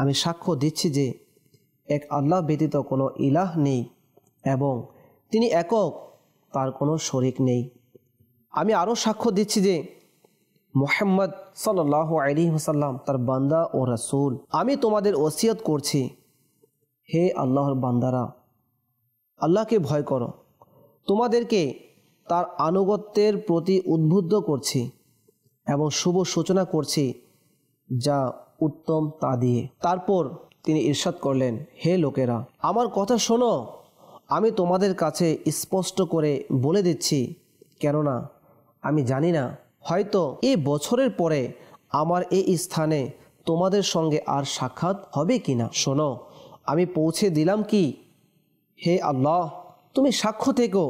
আমি সাক্ষ্য দিচ্ছি যে এক আল্লাহ ব্যতীত কোনো ইলাহ নেই এবং তিনি একক তার কোনো শরিক নেই আমি আরও সাক্ষ্য দিচ্ছি যে মোহাম্মদ সাল আলি হুসাল্লাম তার বান্দা ও রাসুল আমি তোমাদের ওসিয়ত করছি হে আল্লাহর বান্দারা আল্লাহকে ভয় করো তোমাদেরকে তার আনুগত্যের প্রতি উদ্বুদ্ধ করছি এবং শুভ সূচনা করছি যা উত্তম তা দিয়ে তারপর তিনি ইরশাদ করলেন হে লোকেরা আমার কথা শোনো আমি তোমাদের কাছে স্পষ্ট করে বলে দিচ্ছি কেননা আমি জানি না হয়তো এই বছরের পরে আমার এই স্থানে তোমাদের সঙ্গে আর সাক্ষাৎ হবে কি না শোনো আমি পৌঁছে দিলাম কি হে আল্লাহ তুমি সাক্ষ্য থেকো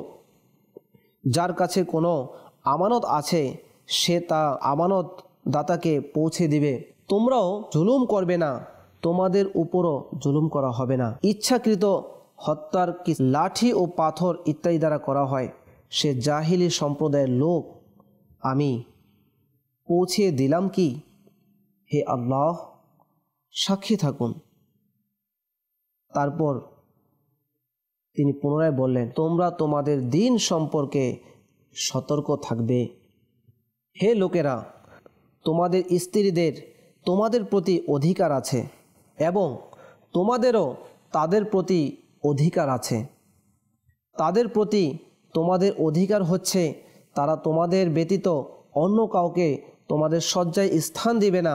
যার কাছে কোনো আমানত আছে সে তা আমানত দাতাকে পৌঁছে দিবে তোমরাও জুলুম করবে না তোমাদের উপরও জুলুম করা হবে না ইচ্ছাকৃত হত্যার কি লাঠি ও পাথর ইত্যাদি দ্বারা করা হয় সে জাহিলি সম্প্রদায়ের লোক আমি পৌঁছে দিলাম কি হে আল্লাহ সাক্ষী থাকুন তারপর তিনি পুনরায় বললেন তোমরা তোমাদের দিন সম্পর্কে সতর্ক থাকবে হে লোকেরা তোমাদের স্ত্রীদের তোমাদের প্রতি অধিকার আছে এবং তোমাদেরও তাদের প্রতি অধিকার আছে তাদের প্রতি তোমাদের অধিকার হচ্ছে তারা তোমাদের ব্যতীত অন্য কাউকে তোমাদের শয্যায় স্থান দিবে না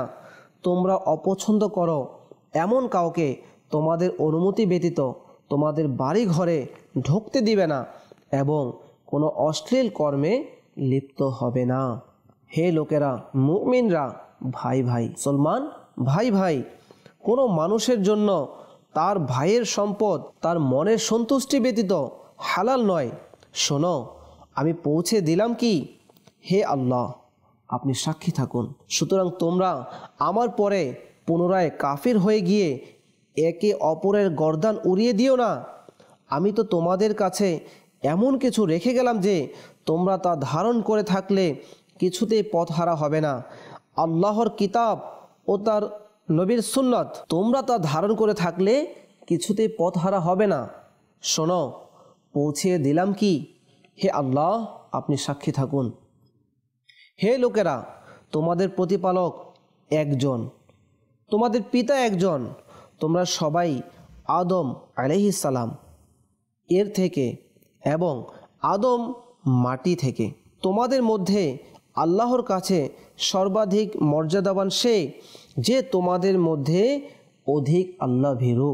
তোমরা অপছন্দ করো এমন কাউকে তোমাদের অনুমতি ব্যতীত তোমাদের বাড়ি ঘরে ঢুকতে দিবে না এবং কোনো অশ্লীল কর্মে লিপ্ত হবে না হে লোকেরা মুমিনরা ভাই ভাই সলমান ভাই ভাই কোনো মানুষের জন্য তার ভাইয়ের সম্পদ তার মনের সন্তুষ্টি ব্যতীত হালাল নয় শোনো আমি পৌঁছে দিলাম কি হে আল্লাহ আপনি সাক্ষী থাকুন সুতরাং তোমরা আমার পরে পুনরায় কাফির হয়ে গিয়ে একে অপরের গর্দান উড়িয়ে দিও না আমি তো তোমাদের কাছে এমন কিছু রেখে গেলাম যে তোমরা তা ধারণ করে থাকলে কিছুতেই পথ হারা হবে না আল্লাহর কিতাব ও তার নবীর সুন্নত তোমরা তা ধারণ করে থাকলে কিছুতেই পথ হারা হবে না শোনো পৌঁছে দিলাম কি হে আল্লাহ আপনি সাক্ষী থাকুন হে লোকেরা তোমাদের প্রতিপালক একজন তোমাদের পিতা একজন তোমরা সবাই আদম সালাম এর থেকে এবং আদম মাটি থেকে তোমাদের মধ্যে আল্লাহর কাছে সর্বাধিক মর্যাদাবান সে যে তোমাদের মধ্যে অধিক আল্লাহ ভীরু